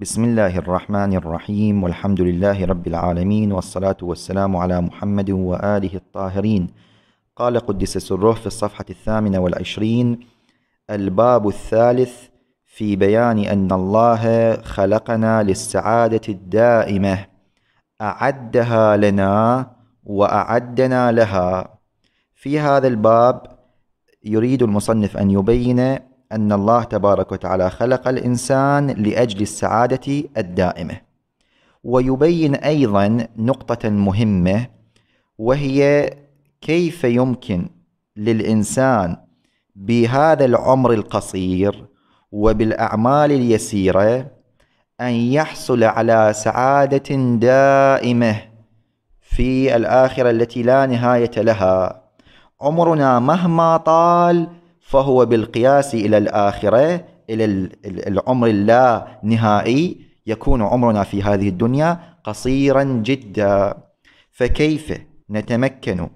بسم الله الرحمن الرحيم والحمد لله رب العالمين والصلاة والسلام على محمد وآله الطاهرين قال قدس سره في الصفحة الثامنة والعشرين الباب الثالث في بيان أن الله خلقنا للسعادة الدائمة أعدها لنا وأعدنا لها في هذا الباب يريد المصنف أن يبين أن الله تبارك وتعالى خلق الإنسان لأجل السعادة الدائمة ويبين أيضا نقطة مهمة وهي كيف يمكن للإنسان بهذا العمر القصير وبالأعمال اليسيرة أن يحصل على سعادة دائمة في الآخرة التي لا نهاية لها عمرنا مهما طال فهو بالقياس إلى الآخرة إلى العمر اللانهائي يكون عمرنا في هذه الدنيا قصيرا جدا فكيف نتمكن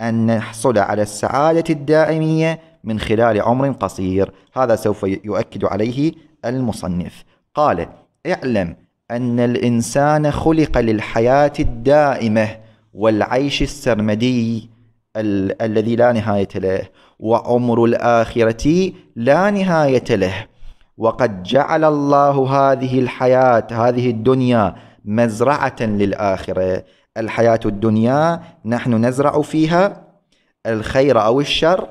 أن نحصل على السعادة الدائمية من خلال عمر قصير هذا سوف يؤكد عليه المصنف قال اعلم أن الإنسان خلق للحياة الدائمة والعيش السرمدي ال الذي لا نهاية له وعمر الآخرة لا نهاية له وقد جعل الله هذه الحياة هذه الدنيا مزرعة للآخرة الحياة الدنيا نحن نزرع فيها الخير أو الشر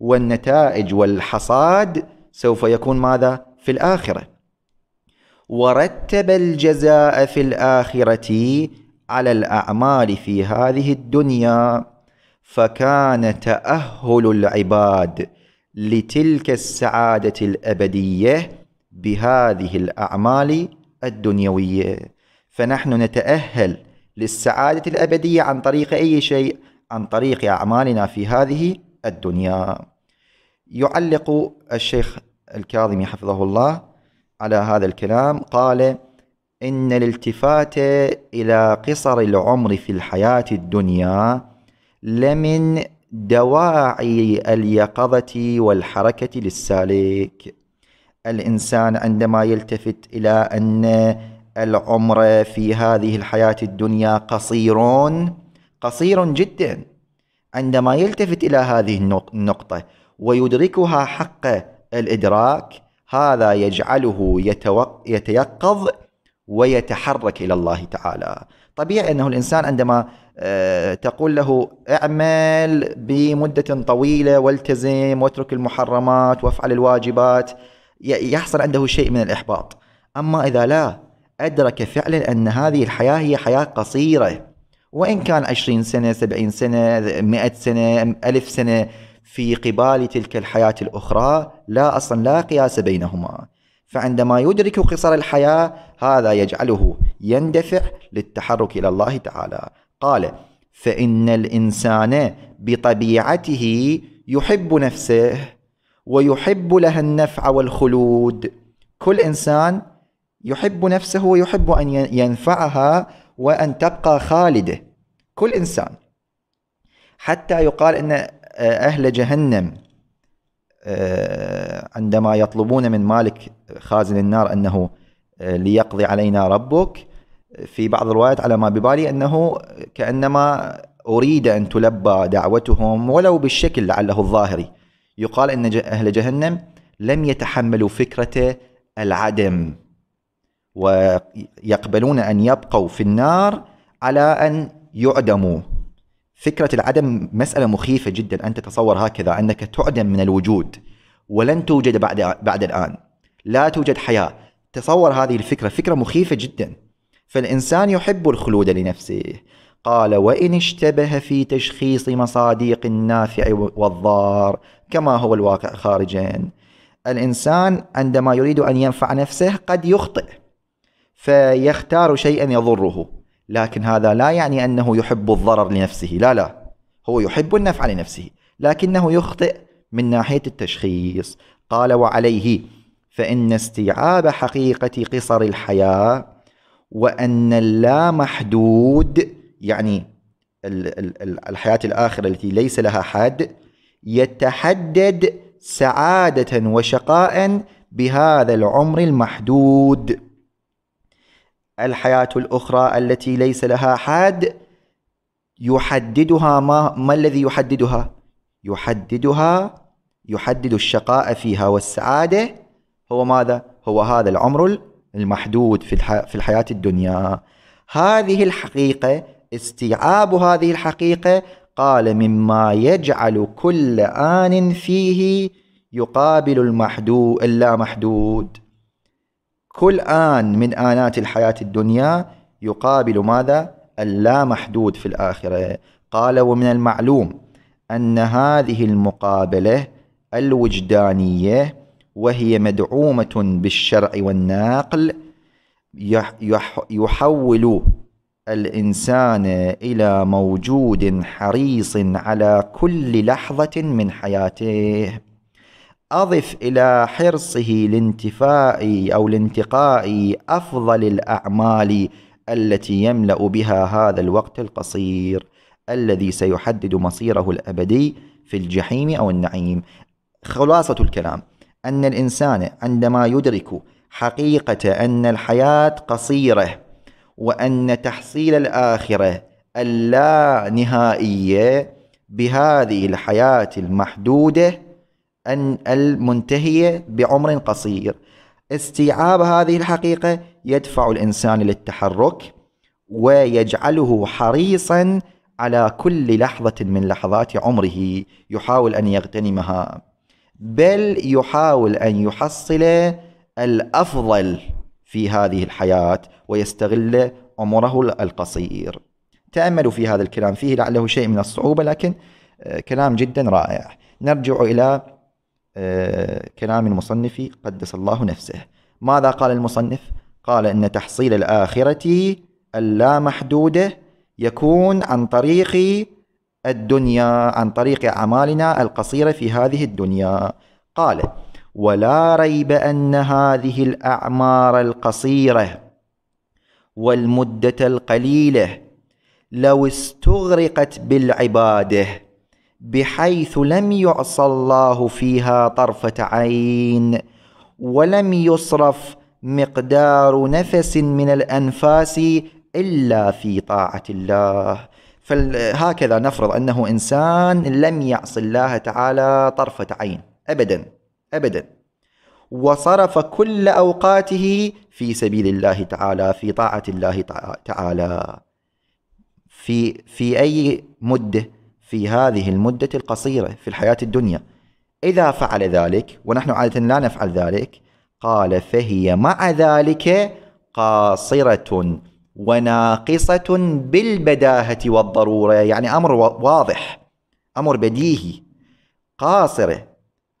والنتائج والحصاد سوف يكون ماذا في الآخرة ورتب الجزاء في الآخرة على الأعمال في هذه الدنيا فكان تأهل العباد لتلك السعادة الأبدية بهذه الأعمال الدنيوية فنحن نتأهل للسعادة الأبدية عن طريق أي شيء عن طريق أعمالنا في هذه الدنيا يعلق الشيخ الكاظمي حفظه الله على هذا الكلام قال إن الالتفات إلى قصر العمر في الحياة الدنيا لمن دواعي اليقظة والحركة للسالك الإنسان عندما يلتفت إلى أن العمر في هذه الحياة الدنيا قصير قصير جدا عندما يلتفت إلى هذه النقطة ويدركها حق الإدراك هذا يجعله يتيقظ ويتحرك إلى الله تعالى طبيعي أنه الإنسان عندما آه، تقول له اعمل بمدة طويلة والتزم واترك المحرمات وافعل الواجبات يحصل عنده شيء من الإحباط أما إذا لا أدرك فعلا أن هذه الحياة هي حياة قصيرة وإن كان عشرين سنة سبعين سنة مئة سنة ألف سنة في قبال تلك الحياة الأخرى لا أصلا لا قياس بينهما فعندما يدرك قصر الحياة هذا يجعله يندفع للتحرك إلى الله تعالى قال فإن الإنسان بطبيعته يحب نفسه ويحب لها النفع والخلود كل إنسان يحب نفسه ويحب أن ينفعها وأن تبقى خالدة كل إنسان حتى يقال أن آه، أهل جهنم آه، عندما يطلبون من مالك خازن النار أنه آه، ليقضي علينا ربك في بعض الروايات على ما ببالي أنه كأنما أريد أن تلبى دعوتهم ولو بالشكل لعله الظاهري يقال أن أهل جهنم لم يتحملوا فكرة العدم ويقبلون أن يبقوا في النار على أن يعدموا فكرة العدم مسألة مخيفة جدا أن تتصور هكذا أنك تعدم من الوجود ولن توجد بعد, بعد الآن لا توجد حياة تصور هذه الفكرة فكرة مخيفة جداً فالإنسان يحب الخلود لنفسه قال وإن اشتبه في تشخيص مصاديق النافع والضار كما هو الواقع خارجا الإنسان عندما يريد أن ينفع نفسه قد يخطئ فيختار شيئا يضره لكن هذا لا يعني أنه يحب الضرر لنفسه لا لا هو يحب النفع لنفسه لكنه يخطئ من ناحية التشخيص قال وعليه فإن استيعاب حقيقة قصر الحياة وأن اللامحدود يعني الحياة الآخرة التي ليس لها حد يتحدد سعادة وشقاء بهذا العمر المحدود الحياة الأخرى التي ليس لها حد يحددها ما, ما الذي يحددها؟ يحددها يحدد الشقاء فيها والسعادة هو ماذا؟ هو هذا العمر المحدود في, الح... في الحياة الدنيا هذه الحقيقة استيعاب هذه الحقيقة قال مما يجعل كل آن فيه يقابل المحدود إلا محدود كل آن من آنات الحياة الدنيا يقابل ماذا؟ اللا محدود في الآخرة قال ومن المعلوم أن هذه المقابلة الوجدانية وهي مدعومة بالشرع والناقل يحول الإنسان إلى موجود حريص على كل لحظة من حياته أضف إلى حرصه لانتفاء أو لانتقاء أفضل الأعمال التي يملأ بها هذا الوقت القصير الذي سيحدد مصيره الأبدي في الجحيم أو النعيم خلاصة الكلام أن الإنسان عندما يدرك حقيقة أن الحياة قصيرة وأن تحصيل الآخرة اللانهائية بهذه الحياة المحدودة أن المنتهية بعمر قصير استيعاب هذه الحقيقة يدفع الإنسان للتحرك ويجعله حريصا على كل لحظة من لحظات عمره يحاول أن يغتنمها بل يحاول أن يحصل الأفضل في هذه الحياة ويستغل عمره القصير تأملوا في هذا الكلام فيه لعله شيء من الصعوبة لكن آه، كلام جدا رائع نرجع إلى آه، كلام المصنف قدس الله نفسه ماذا قال المصنف؟ قال إن تحصيل الآخرة اللامحدودة يكون عن طريق الدنيا عن طريق أعمالنا القصيرة في هذه الدنيا قال ولا ريب أن هذه الأعمار القصيرة والمدة القليلة لو استغرقت بالعباده بحيث لم يعصى الله فيها طرفة عين ولم يصرف مقدار نفس من الأنفاس إلا في طاعة الله فهكذا نفرض أنه إنسان لم يعص الله تعالى طرفة عين أبدا أبدا وصرف كل أوقاته في سبيل الله تعالى في طاعة الله تعالى في في أي مدة في هذه المدة القصيرة في الحياة الدنيا إذا فعل ذلك ونحن عادة لا نفعل ذلك قال فهي مع ذلك قاصرة وناقصة بالبداهة والضرورة يعني أمر واضح أمر بديهي قاصرة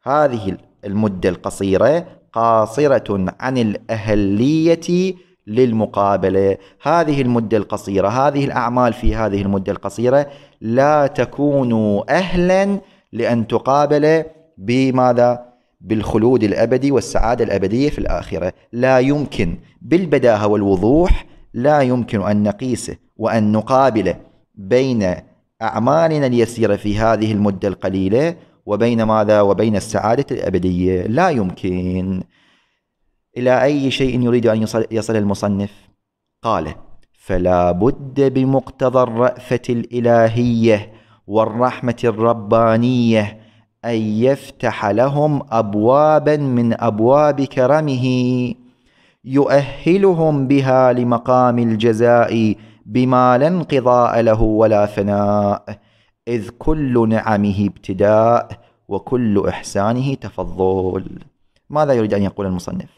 هذه المدة القصيرة قاصرة عن الأهلية للمقابلة هذه المدة القصيرة هذه الأعمال في هذه المدة القصيرة لا تكون أهلا لأن تقابل بماذا؟ بالخلود الأبدي والسعادة الأبدية في الآخرة لا يمكن بالبداهة والوضوح لا يمكن أن نقيسه وأن نقابله بين أعمالنا اليسيرة في هذه المدة القليلة وبين ماذا وبين السعادة الأبدية لا يمكن إلى أي شيء يريد أن يصل, يصل المصنف قال فلا بد بمقتضى الرأفة الإلهية والرحمة الربانية أن يفتح لهم أبوابا من أبواب كرمه يؤهلهم بها لمقام الجزاء بما لا انقضاء له ولا فناء اذ كل نعمه ابتداء وكل احسانه تفضل ماذا يريد ان يقول المصنف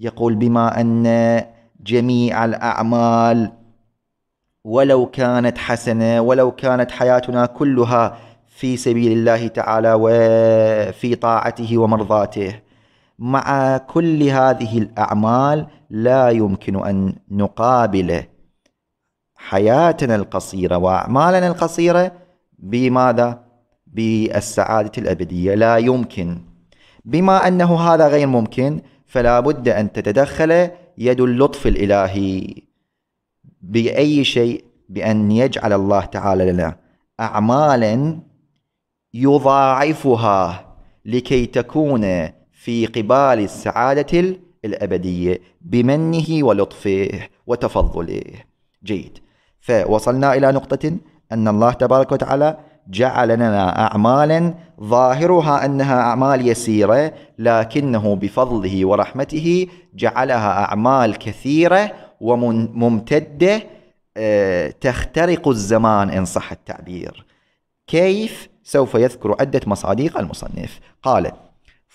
يقول بما ان جميع الاعمال ولو كانت حسنه ولو كانت حياتنا كلها في سبيل الله تعالى وفي طاعته ومرضاته مع كل هذه الأعمال لا يمكن أن نقابل حياتنا القصيرة وأعمالنا القصيرة بماذا؟ بالسعادة الأبدية لا يمكن بما أنه هذا غير ممكن فلا بد أن تتدخل يد اللطف الإلهي بأي شيء بأن يجعل الله تعالى لنا أعمالا يضاعفها لكي تكون في قبال السعادة الأبدية بمنه ولطفه وتفضله جيد فوصلنا إلى نقطة أن الله تبارك وتعالى جعل لنا أعمالا ظاهرها أنها أعمال يسيرة لكنه بفضله ورحمته جعلها أعمال كثيرة وممتدة آه، تخترق الزمان إن صح التعبير كيف سوف يذكر عدة مصادق المصنف قال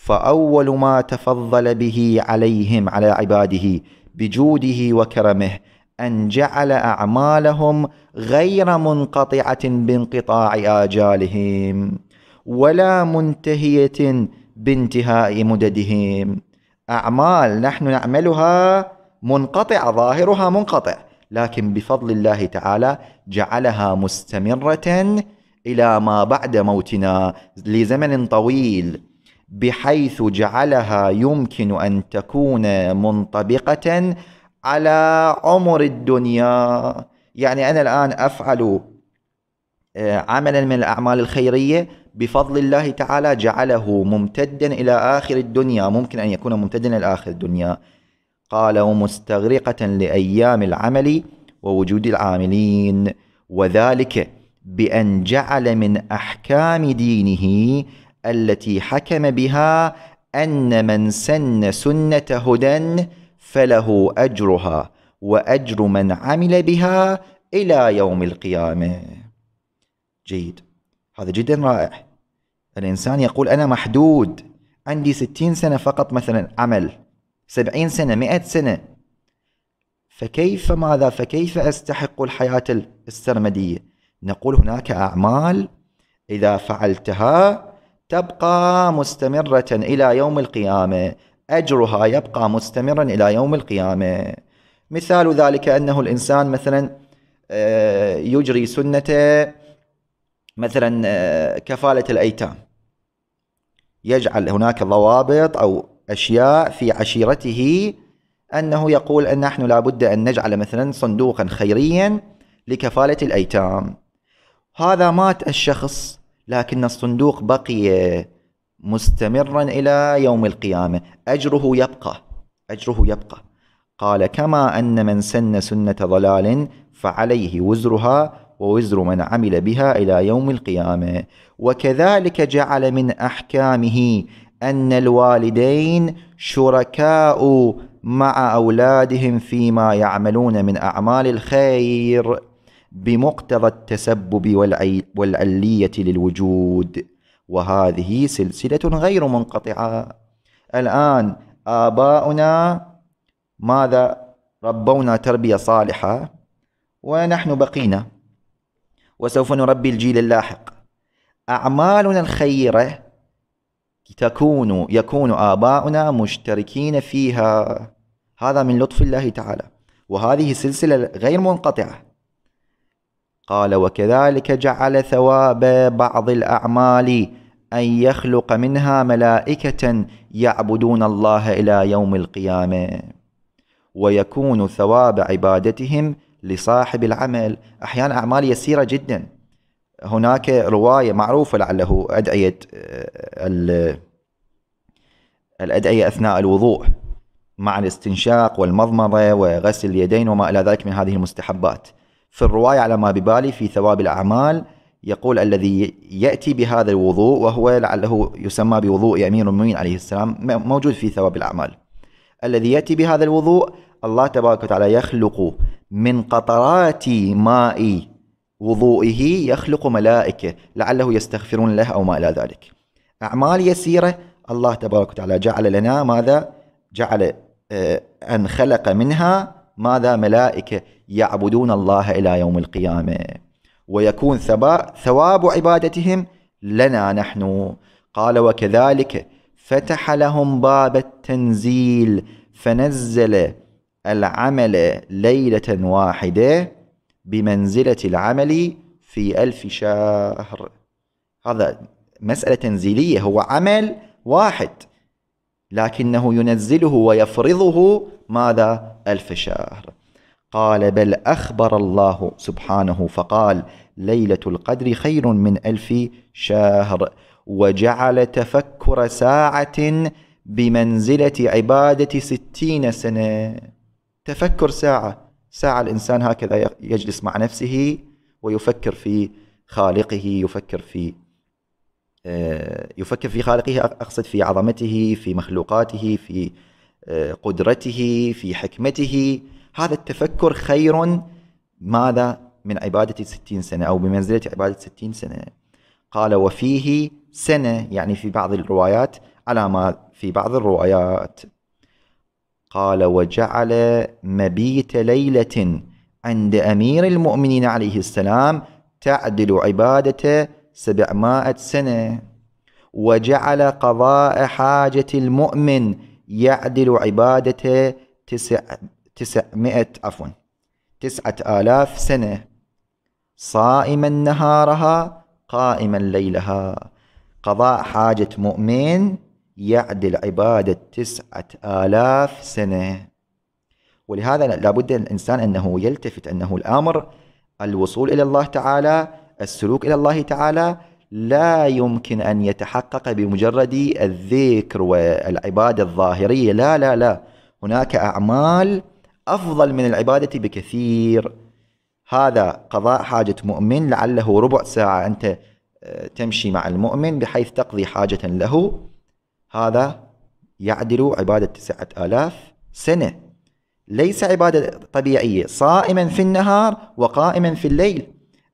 فأول ما تفضل به عليهم على عباده بجوده وكرمه أن جعل أعمالهم غير منقطعة بانقطاع آجالهم ولا منتهية بانتهاء مددهم أعمال نحن نعملها منقطعة ظاهرها منقطع لكن بفضل الله تعالى جعلها مستمرة إلى ما بعد موتنا لزمن طويل بحيث جعلها يمكن ان تكون منطبقه على عمر الدنيا يعني انا الان افعل آه، عملا من الاعمال الخيريه بفضل الله تعالى جعله ممتدا الى اخر الدنيا ممكن ان يكون ممتدا الى اخر الدنيا قال ومستغرقه لايام العمل ووجود العاملين وذلك بان جعل من احكام دينه التي حكم بها أن من سن سنة هدى فله أجرها وأجر من عمل بها إلى يوم القيامة. جيد، هذا جدا رائع. الإنسان يقول أنا محدود، عندي ستين سنة فقط مثلا عمل، سبعين سنة، مئة سنة. فكيف ماذا؟ فكيف أستحق الحياة السرمدية؟ نقول هناك أعمال إذا فعلتها تبقى مستمرة إلى يوم القيامة أجرها يبقى مستمرا إلى يوم القيامة مثال ذلك أنه الإنسان مثلا آه، يجري سنة مثلا آه، كفالة الأيتام يجعل هناك ضوابط أو أشياء في عشيرته أنه يقول أن نحن لابد أن نجعل مثلا صندوقا خيريا لكفالة الأيتام هذا مات الشخص لكن الصندوق بقي مستمرا إلى يوم القيامة أجره يبقى أجره يبقى قال كما أن من سن سنة ضلال فعليه وزرها ووزر من عمل بها إلى يوم القيامة وكذلك جعل من أحكامه أن الوالدين شركاء مع أولادهم فيما يعملون من أعمال الخير بمقتضى التسبب والعلية للوجود وهذه سلسلة غير منقطعة الآن آباؤنا ماذا ربونا تربية صالحة ونحن بقينا وسوف نربي الجيل اللاحق أعمالنا الخيرة تكون يكون آباؤنا مشتركين فيها هذا من لطف الله تعالى وهذه سلسلة غير منقطعة قال وكذلك جعل ثواب بعض الاعمال ان يخلق منها ملائكه يعبدون الله الى يوم القيامه ويكون ثواب عبادتهم لصاحب العمل احيانا اعمال يسيره جدا هناك روايه معروفه لعله ادعيه آه، الادعيه اثناء الوضوء مع الاستنشاق والمضمضه وغسل اليدين وما الى ذلك من هذه المستحبات في الرواية على ما ببالي في ثواب الأعمال يقول الذي يأتي بهذا الوضوء وهو لعله يسمى بوضوء أمير المؤمنين عليه السلام موجود في ثواب الأعمال الذي يأتي بهذا الوضوء الله تبارك وتعالى يخلق من قطرات ماء وضوئه يخلق ملائكة لعله يستغفرون له أو ما إلى ذلك أعمال يسيرة الله تبارك وتعالى جعل لنا ماذا؟ جعل آه، أن خلق منها ماذا؟ ملائكة يعبدون الله إلى يوم القيامة ويكون ثواب عبادتهم لنا نحن قال وكذلك فتح لهم باب التنزيل فنزل العمل ليلة واحدة بمنزلة العمل في ألف شهر هذا مسألة تنزيلية هو عمل واحد لكنه ينزله ويفرضه ماذا ألف شهر قال بل أخبر الله سبحانه فقال ليلة القدر خير من ألف شهر وجعل تفكر ساعة بمنزلة عبادة ستين سنة تفكر ساعة ساعة الإنسان هكذا يجلس مع نفسه ويفكر في خالقه يفكر في آه، يفكر في خالقه أقصد في عظمته في مخلوقاته في آه، قدرته في حكمته هذا التفكر خير ماذا من عبادة ستين سنة أو بمنزلة عبادة ستين سنة قال وفيه سنة يعني في بعض الروايات على ما في بعض الروايات قال وجعل مبيت ليلة عند أمير المؤمنين عليه السلام تعدل عبادة سبعمائة سنة وجعل قضاء حاجة المؤمن يعدل عبادة تسع تسعمائة عفوا تسعة آلاف سنة صائما نهارها قائما ليلها قضاء حاجة مؤمن يعدل عبادة تسعة آلاف سنة ولهذا لابد الإنسان أنه يلتفت أنه الأمر الوصول إلى الله تعالى السلوك إلى الله تعالى لا يمكن أن يتحقق بمجرد الذكر والعبادة الظاهرية لا لا لا هناك أعمال أفضل من العبادة بكثير هذا قضاء حاجة مؤمن لعله ربع ساعة أنت آه، تمشي مع المؤمن بحيث تقضي حاجة له هذا يعدل عبادة تسعة آلاف سنة ليس عبادة طبيعية صائما في النهار وقائما في الليل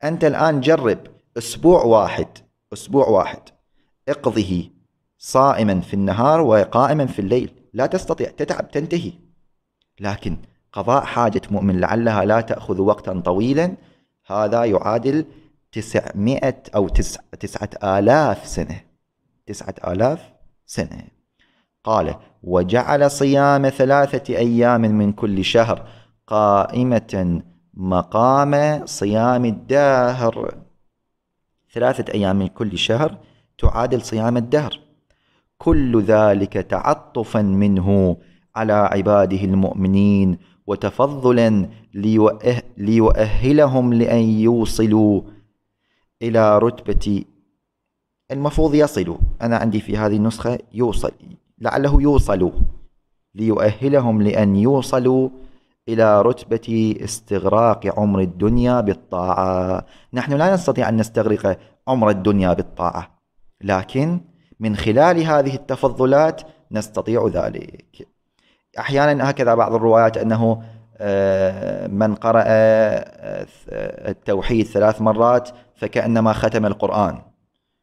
أنت الآن جرب أسبوع واحد أسبوع واحد اقضه صائما في النهار وقائما في الليل لا تستطيع تتعب تنتهي لكن قضاء حاجة مؤمن لعلها لا تأخذ وقتا طويلا هذا يعادل تسعمائة أو 9000 تسعة آلاف سنة تسعة آلاف سنة قال وجعل صيام ثلاثة أيام من كل شهر قائمة مقام صيام الدهر ثلاثة أيام من كل شهر تعادل صيام الدهر كل ذلك تعطفا منه على عباده المؤمنين وتفضلا ليؤهلهم لأن يوصلوا إلى رتبة المفروض يصلوا أنا عندي في هذه النسخة يوصل لعله يوصلوا ليؤهلهم لأن يوصلوا إلى رتبة استغراق عمر الدنيا بالطاعة نحن لا نستطيع أن نستغرق عمر الدنيا بالطاعة لكن من خلال هذه التفضلات نستطيع ذلك أحيانا هكذا بعض الروايات أنه آه، من قرأ آه، التوحيد ثلاث مرات فكأنما ختم القرآن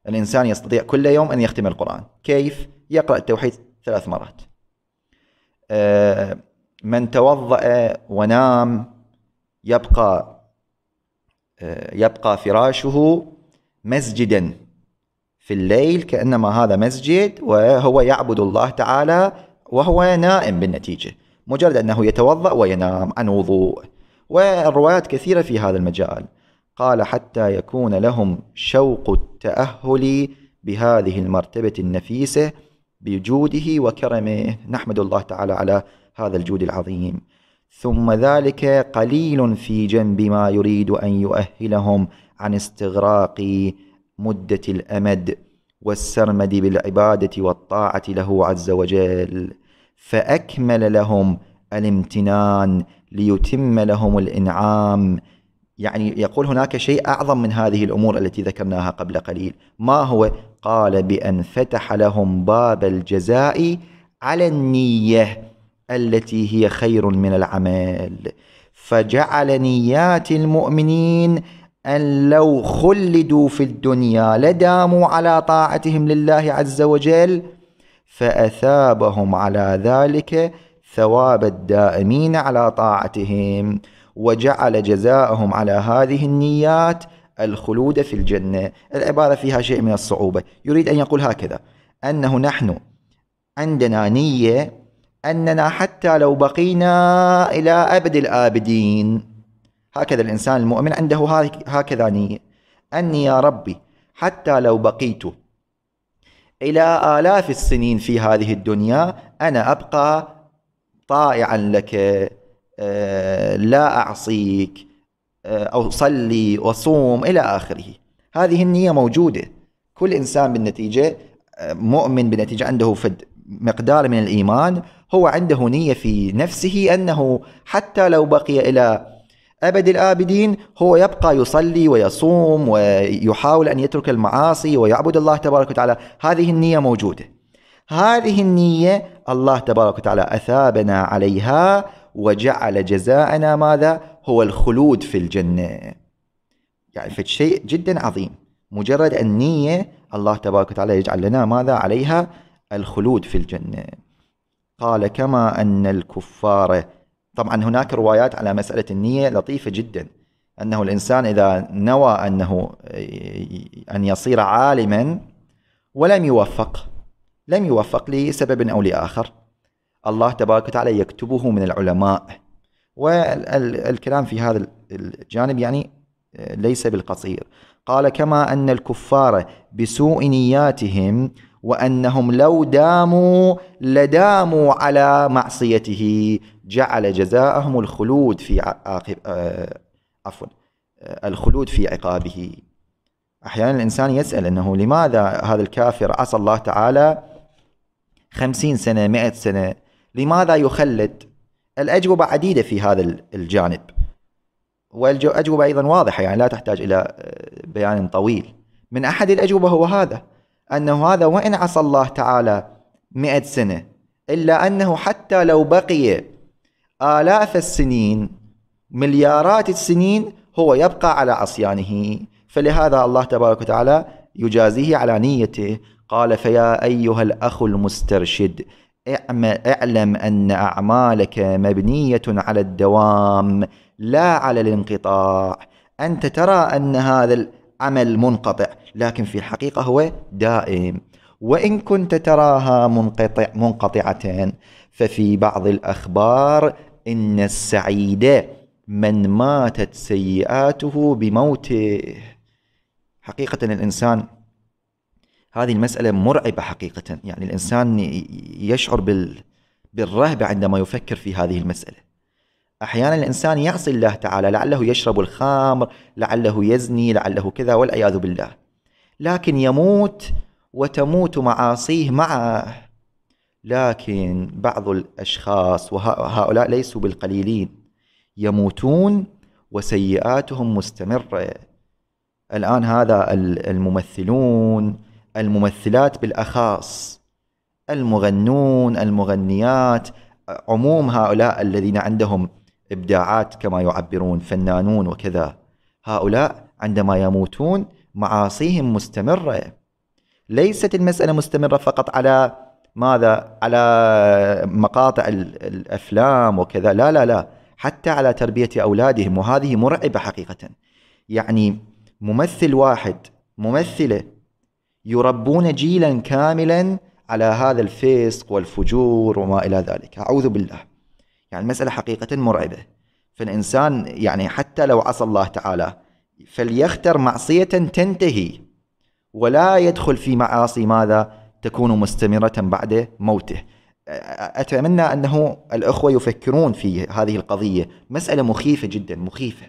الإنسان يستطيع كل يوم أن يختم القرآن كيف؟ يقرأ التوحيد ثلاث مرات آه، من توضأ ونام يبقى يبقى فراشه مسجدا في الليل كأنما هذا مسجد وهو يعبد الله تعالى وهو نائم بالنتيجة مجرد أنه يتوضأ وينام عن وضوء والروايات كثيرة في هذا المجال قال حتى يكون لهم شوق التأهل بهذه المرتبة النفيسة بجوده وكرمه نحمد الله تعالى على هذا الجود العظيم ثم ذلك قليل في جنب ما يريد أن يؤهلهم عن استغراق مدة الأمد والسرمد بالعبادة والطاعة له عز وجل فأكمل لهم الامتنان ليتم لهم الإنعام يعني يقول هناك شيء أعظم من هذه الأمور التي ذكرناها قبل قليل ما هو؟ قال بأن فتح لهم باب الجزاء على النية التي هي خير من العمل فجعل نيات المؤمنين أن لو خلدوا في الدنيا لداموا على طاعتهم لله عز وجل فأثابهم على ذلك ثواب الدائمين على طاعتهم وجعل جزاءهم على هذه النيات الخلود في الجنة العبارة فيها شيء من الصعوبة يريد أن يقول هكذا أنه نحن عندنا نية أننا حتى لو بقينا إلى أبد الآبدين هكذا الإنسان المؤمن عنده هكذا نية أني يا ربي حتى لو بقيت إلى آلاف السنين في هذه الدنيا أنا أبقى طائعا لك آه، لا أعصيك أصلي آه، وصوم إلى آخره هذه النية موجودة كل إنسان بالنتيجة آه، مؤمن بالنتيجة عنده فد مقدار من الإيمان هو عنده نية في نفسه أنه حتى لو بقي إلى أبد الآبدين هو يبقى يصلي ويصوم ويحاول أن يترك المعاصي ويعبد الله تبارك وتعالى هذه النية موجودة هذه النية الله تبارك وتعالى أثابنا عليها وجعل جزاءنا ماذا؟ هو الخلود في الجنة يعني شيء جدا عظيم مجرد النية الله تبارك وتعالى يجعل لنا ماذا عليها؟ الخلود في الجنة قال كما أن الكفار طبعا هناك روايات على مسألة النية لطيفة جدا أنه الإنسان إذا نوى أنه أن يصير عالما ولم يوفق لم يوفق لسبب أو لآخر الله تبارك وتعالى يكتبه من العلماء والكلام في هذا الجانب يعني ليس بالقصير قال كما أن الكفار بسوء نياتهم وأنهم لو داموا لداموا على معصيته جعل جزاءهم الخلود في عقب آه، آه، عفوا آه، الخلود في عقابه أحيانا الإنسان يسأل أنه لماذا هذا الكافر عصى الله تعالى خمسين سنة مئة سنة لماذا يخلد الأجوبة عديدة في هذا الجانب والأجوبة أيضا واضحة يعني لا تحتاج إلى بيان طويل من أحد الأجوبة هو هذا أنه هذا وإن عصى الله تعالى مئة سنة إلا أنه حتى لو بقي آلاف السنين مليارات السنين هو يبقى على عصيانه فلهذا الله تبارك وتعالى يجازيه على نيته قال فيا أيها الأخ المسترشد اعلم أن أعمالك مبنية على الدوام لا على الانقطاع أنت ترى أن هذا العمل منقطع لكن في الحقيقة هو دائم وإن كنت تراها منقطع منقطعة ففي بعض الأخبار إن السعيد من ماتت سيئاته بموته حقيقة الإنسان هذه المسألة مرعبة حقيقة يعني الإنسان يشعر بال بالرهبة عندما يفكر في هذه المسألة أحيانا الإنسان يعصي الله تعالى لعله يشرب الخمر لعله يزني لعله كذا والعياذ بالله لكن يموت وتموت معاصيه معه لكن بعض الأشخاص وهؤلاء ليسوا بالقليلين يموتون وسيئاتهم مستمرة الآن هذا الممثلون الممثلات بالأخاص المغنون المغنيات عموم هؤلاء الذين عندهم إبداعات كما يعبرون فنانون وكذا هؤلاء عندما يموتون معاصيهم مستمرة ليست المسألة مستمرة فقط على ماذا على مقاطع الافلام وكذا لا لا لا حتى على تربيه اولادهم وهذه مرعبه حقيقه يعني ممثل واحد ممثله يربون جيلا كاملا على هذا الفسق والفجور وما الى ذلك اعوذ بالله يعني المساله حقيقه مرعبه فالانسان يعني حتى لو عصى الله تعالى فليختر معصيه تنتهي ولا يدخل في معاصي ماذا تكون مستمرة بعد موته أتمنى أنه الأخوة يفكرون في هذه القضية مسألة مخيفة جدا مخيفة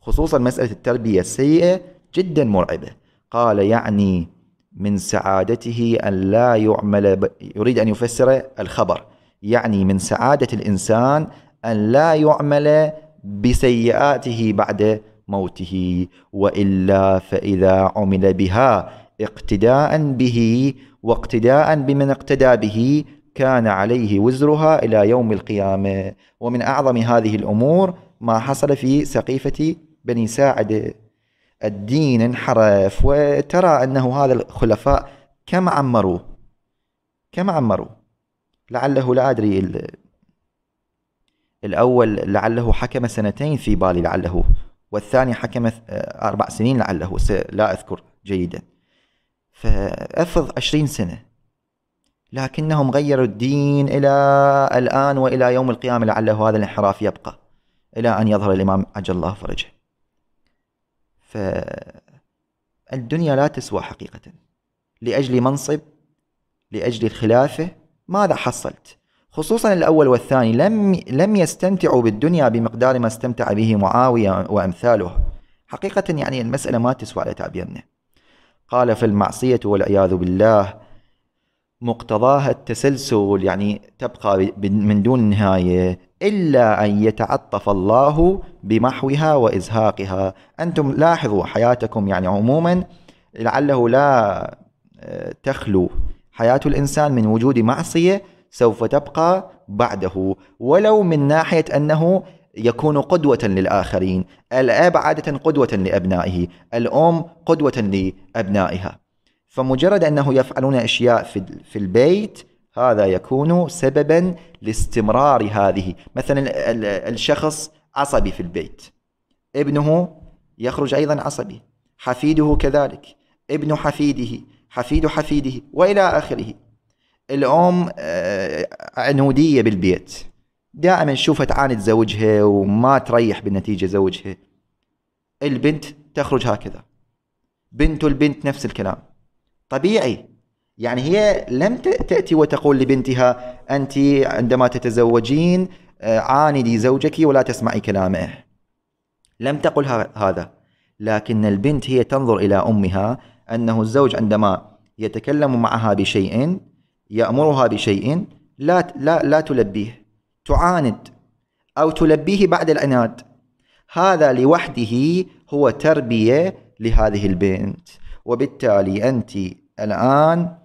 خصوصا مسألة التربية السيئة جدا مرعبة قال يعني من سعادته أن لا يعمل ب... يريد أن يفسر الخبر يعني من سعادة الإنسان أن لا يعمل بسيئاته بعد موته وإلا فإذا عمل بها اقتداء به واقتداء بمن اقتدى به كان عليه وزرها إلى يوم القيامة ومن أعظم هذه الأمور ما حصل في سقيفة بني ساعد الدين انحرف وترى أنه هذا الخلفاء كم عمروه كم عمروه لعله لا أدري الأول لعله حكم سنتين في بالي لعله والثاني حكم أربع سنين لعله لا أذكر جيدا فافرض عشرين سنة لكنهم غيروا الدين إلى الآن وإلى يوم القيامة لعله هذا الانحراف يبقى إلى أن يظهر الإمام عجل الله فرجه فالدنيا لا تسوى حقيقة لأجل منصب لأجل الخلافة ماذا حصلت؟ خصوصا الأول والثاني لم لم يستمتعوا بالدنيا بمقدار ما استمتع به معاوية وأمثاله حقيقة يعني المسألة ما تسوى على تعبيرنا قال فالمعصية والعياذ بالله مقتضاها التسلسل يعني تبقى من دون نهاية إلا أن يتعطف الله بمحوها وإزهاقها أنتم لاحظوا حياتكم يعني عموما لعله لا آه، تخلو حياة الإنسان من وجود معصية سوف تبقى بعده ولو من ناحية أنه يكون قدوة للآخرين الأب عادة قدوة لأبنائه الأم قدوة لأبنائها فمجرد أنه يفعلون أشياء في البيت هذا يكون سببا لاستمرار هذه مثلا الشخص عصبي في البيت ابنه يخرج أيضا عصبي حفيده كذلك ابن حفيده حفيد حفيده وإلى آخره الأم آه، عنودية بالبيت دائما تشوفها تعاند زوجها وما تريح بالنتيجة زوجها البنت تخرج هكذا بنت البنت نفس الكلام طبيعي يعني هي لم تأتي وتقول لبنتها أنت عندما تتزوجين آه، عاندي زوجك ولا تسمعي كلامه لم تقل هذا لكن البنت هي تنظر إلى أمها أنه الزوج عندما يتكلم معها بشيء يأمرها بشيء لا لا لا تلبيه تعاند أو تلبيه بعد العناد هذا لوحده هو تربية لهذه البنت وبالتالي أنت الآن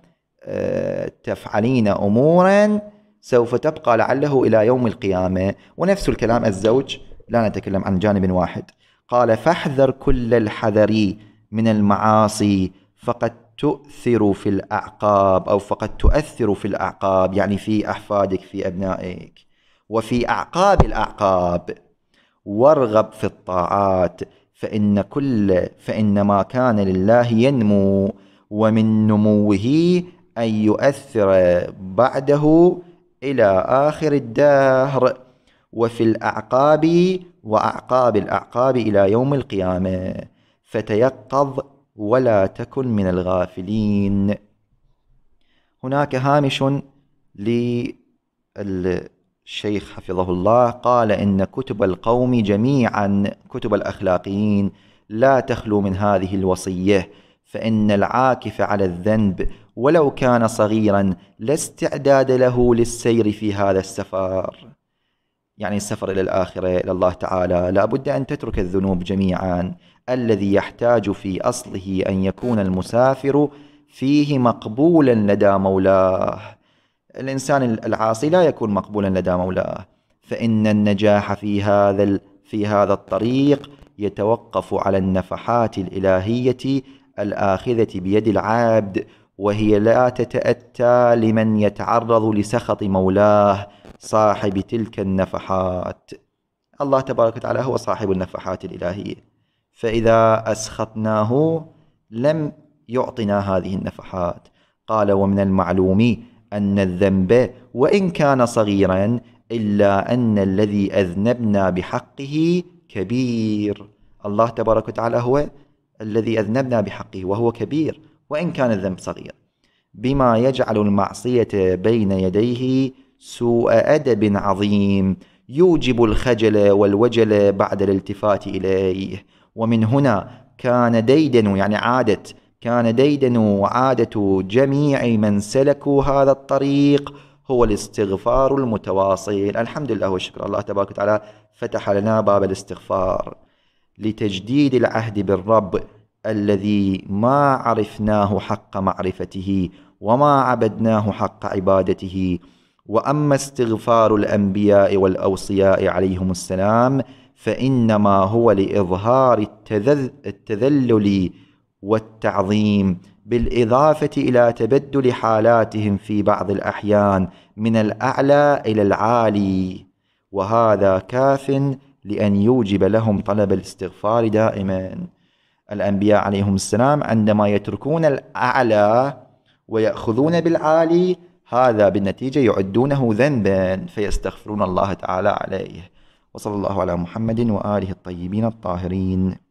آه، تفعلين أمورا سوف تبقى لعله إلى يوم القيامة ونفس الكلام الزوج لا نتكلم عن جانب واحد قال فاحذر كل الحذر من المعاصي فقد تؤثر في الأعقاب أو فقد تؤثر في الأعقاب يعني في أحفادك في أبنائك وفي أعقاب الأعقاب وارغب في الطاعات فإن كل فإن ما كان لله ينمو ومن نموه أن يؤثر بعده إلى آخر الدهر وفي الأعقاب وأعقاب الأعقاب إلى يوم القيامة فتيقظ ولا تكن من الغافلين هناك هامش لل الشيخ حفظه الله قال إن كتب القوم جميعا كتب الأخلاقيين لا تخلو من هذه الوصية فإن العاكف على الذنب ولو كان صغيرا لا استعداد له للسير في هذا السفر يعني السفر إلى الآخرة إلى الله تعالى لا بد أن تترك الذنوب جميعا الذي يحتاج في أصله أن يكون المسافر فيه مقبولا لدى مولاه الإنسان العاصي لا يكون مقبولا لدى مولاه فإن النجاح في هذا في هذا الطريق يتوقف على النفحات الإلهية الآخذة بيد العبد وهي لا تتأتى لمن يتعرض لسخط مولاه صاحب تلك النفحات الله تبارك وتعالى هو صاحب النفحات الإلهية فإذا أسخطناه لم يعطنا هذه النفحات قال ومن المعلوم أن الذنب وإن كان صغيرا إلا أن الذي أذنبنا بحقه كبير الله تبارك وتعالى هو الذي أذنبنا بحقه وهو كبير وإن كان الذنب صغير بما يجعل المعصية بين يديه سوء أدب عظيم يوجب الخجل والوجل بعد الالتفات إليه ومن هنا كان ديدن يعني عادت كان ديدن وعادة جميع من سلكوا هذا الطريق هو الاستغفار المتواصل الحمد لله والشكر الله تبارك وتعالى فتح لنا باب الاستغفار لتجديد العهد بالرب الذي ما عرفناه حق معرفته وما عبدناه حق عبادته واما استغفار الانبياء والاوصياء عليهم السلام فانما هو لاظهار التذلل والتعظيم بالإضافة إلى تبدل حالاتهم في بعض الأحيان من الأعلى إلى العالي وهذا كاف لأن يوجب لهم طلب الاستغفار دائما الأنبياء عليهم السلام عندما يتركون الأعلى ويأخذون بالعالي هذا بالنتيجة يعدونه ذنبا فيستغفرون الله تعالى عليه وصلى الله على محمد وآله الطيبين الطاهرين